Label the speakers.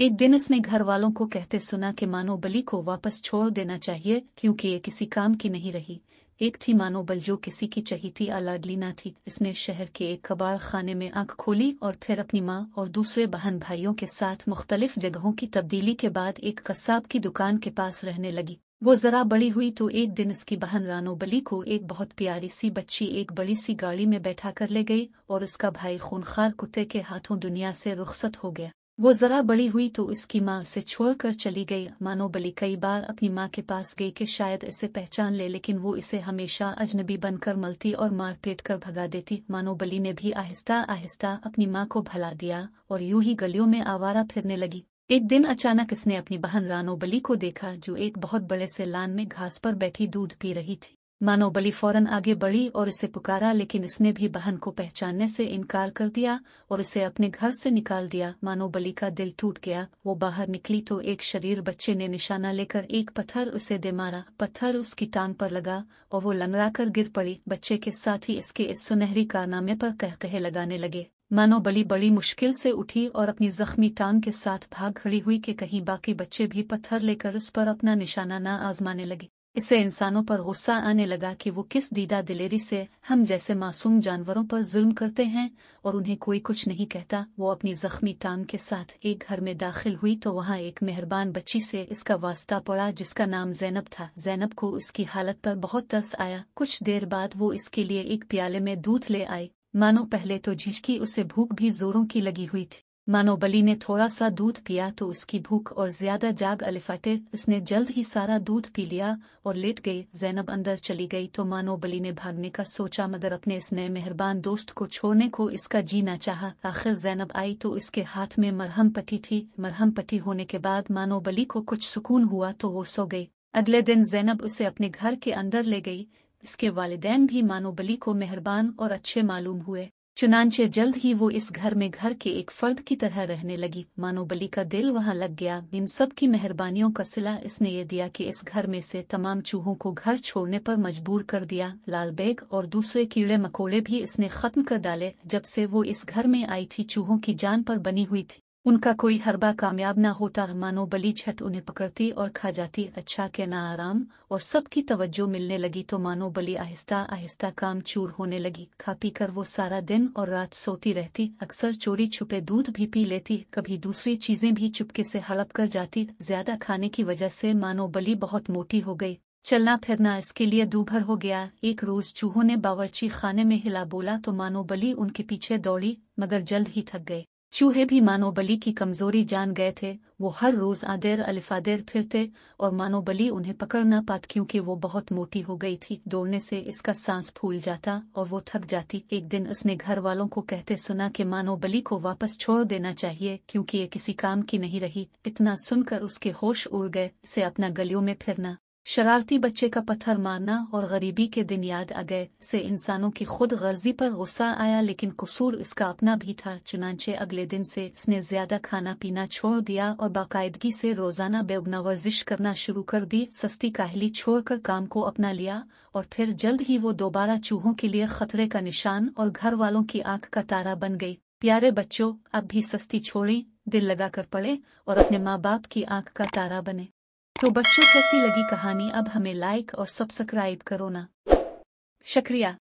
Speaker 1: एक दिन उसने घर वालों को कहते सुना कि मानो बली को वापस छोड़ देना चाहिए क्योंकि ये किसी काम की नहीं रही एक थी मानो बल जो किसी की चहीती अलाडली ना थी इसने शहर के एक कबाड़ खाने में आंख खोली और फिर अपनी माँ और दूसरे बहन भाइयों के साथ मुख्तलिफ जगहों की तब्दीली के बाद एक कस्साब की दुकान के पास रहने लगी वो जरा बड़ी हुई तो एक दिन इसकी बहन रानो बली को एक बहुत प्यारी सी बच्ची एक बड़ी सी गाड़ी में बैठा कर ले गई और उसका भाई खूनखार कुत्ते के हाथों दुनिया से रुख़्सत हो गया वो जरा बड़ी हुई तो उसकी माँ उसे छोड़कर चली गई मानो बली कई बार अपनी माँ के पास गई कि शायद इसे पहचान ले लेकिन वो इसे हमेशा अजनबी बनकर मलती और मारपीट कर भगा देती मानो बली ने भी आहिस्ता आहिस्ता अपनी माँ को भला दिया और यूं ही गलियों में आवारा फिरने लगी एक दिन अचानक इसने अपनी बहन रानो बली को देखा जो एक बहुत बड़े से लान में घास पर बैठी दूध पी रही थी मानो बलि फौरन आगे बढ़ी और इसे पुकारा लेकिन इसने भी बहन को पहचानने से इनकार कर दिया और इसे अपने घर से निकाल दिया मानो बलि का दिल टूट गया वो बाहर निकली तो एक शरीर बच्चे ने निशाना लेकर एक पत्थर उसे दे मारा पत्थर उसकी टांग पर लगा और वो लंगड़ाकर गिर पड़ी बच्चे के साथ ही इसके इस सुनहरी कारनामे पर कह कहे लगाने लगे मानो बली बड़ी मुश्किल से उठी और अपनी जख्मी टांग के साथ भाग खड़ी हुई कि कहीं बाकी बच्चे भी पत्थर लेकर उस पर अपना निशाना न आजमाने लगे इससे इंसानों पर गुस्सा आने लगा कि वो किस दीदा दिलेरी से हम जैसे मासूम जानवरों पर जुल्म करते हैं और उन्हें कोई कुछ नहीं कहता वो अपनी जख्मी टांग के साथ एक घर में दाखिल हुई तो वहाँ एक मेहरबान बच्ची से इसका वास्ता पड़ा जिसका नाम जैनब था जैनब को उसकी हालत पर बहुत तरस आया कुछ देर बाद वो इसके लिए एक प्याले में दूध ले आई मानो पहले तो झिझकी उसे भूख भी जोरों की लगी हुई थी मानोबली ने थोड़ा सा दूध पिया तो उसकी भूख और ज्यादा जाग अलिफटे उसने जल्द ही सारा दूध पी लिया और लेट गई जैनब अंदर चली गई तो मानोबली ने भागने का सोचा मगर अपने इस नए मेहरबान दोस्त को छोड़ने को इसका जीना चाहा आखिर जैनब आई तो इसके हाथ में मरहम पट्टी थी मरहम पट्टी होने के बाद मानोबली को कुछ सुकून हुआ तो वो सो गई अगले दिन जैनब उसे अपने घर के अंदर ले गई इसके वालदेन भी मानोबली को मेहरबान और अच्छे मालूम हुए चुनानचे जल्द ही वो इस घर में घर के एक फर्द की तरह रहने लगी मानो बली का दिल वहां लग गया इन सब की मेहरबानियों का सिला इसने ये दिया कि इस घर में से तमाम चूहों को घर छोड़ने पर मजबूर कर दिया लाल बैग और दूसरे कीड़े मकोड़े भी इसने खत्म कर डाले जब से वो इस घर में आई थी चूहों की जान पर बनी हुई थी उनका कोई हरबा कामयाब ना होता मानो बली छठ उन्हें पकड़ती और खा जाती अच्छा के ना आराम और सबकी तवज्जो मिलने लगी तो मानो बली आहिस्ता आहिस्ता काम चूर होने लगी खा पी कर वो सारा दिन और रात सोती रहती अक्सर चोरी छुपे दूध भी पी लेती कभी दूसरी चीजें भी चुपके से हड़प कर जाती ज्यादा खाने की वजह से मानो बली बहुत मोटी हो गई चलना फिरना इसके लिए दूभर हो गया एक रोज चूहों ने बावर्ची खाने में हिला बोला तो मानो बली उनके पीछे दौड़ी मगर जल्द ही थक गए चूहे भी मानो बली की कमजोरी जान गए थे वो हर रोज आदेर अलिफादेर फिरते और मानो बली उन्हें पकड़ न पात क्योंकि वो बहुत मोटी हो गई थी दौड़ने से इसका सांस फूल जाता और वो थक जाती एक दिन उसने घर वालों को कहते सुना कि मानो बली को वापस छोड़ देना चाहिए क्योंकि ये किसी काम की नहीं रही इतना सुनकर उसके होश उड़ गए से अपना गलियों में फिरना शरारती बच्चे का पत्थर मारना और गरीबी के दिन याद आ गए से इंसानों की खुद गर्जी पर गुस्सा आया लेकिन कसूर इसका अपना भी था चुनाचे अगले दिन से इसने ज्यादा खाना पीना छोड़ दिया और बाकायदगी से रोजाना बेबना वर्जिश करना शुरू कर दी सस्ती काहली छोड़कर काम को अपना लिया और फिर जल्द ही वो दोबारा चूहों के लिए खतरे का निशान और घर वालों की आँख का तारा बन गयी प्यारे बच्चों अब भी सस्ती छोड़े दिल लगा पड़े और अपने माँ बाप की आँख का तारा बने तो बच्चों कैसी लगी कहानी अब हमें लाइक और सब्सक्राइब करो ना शुक्रिया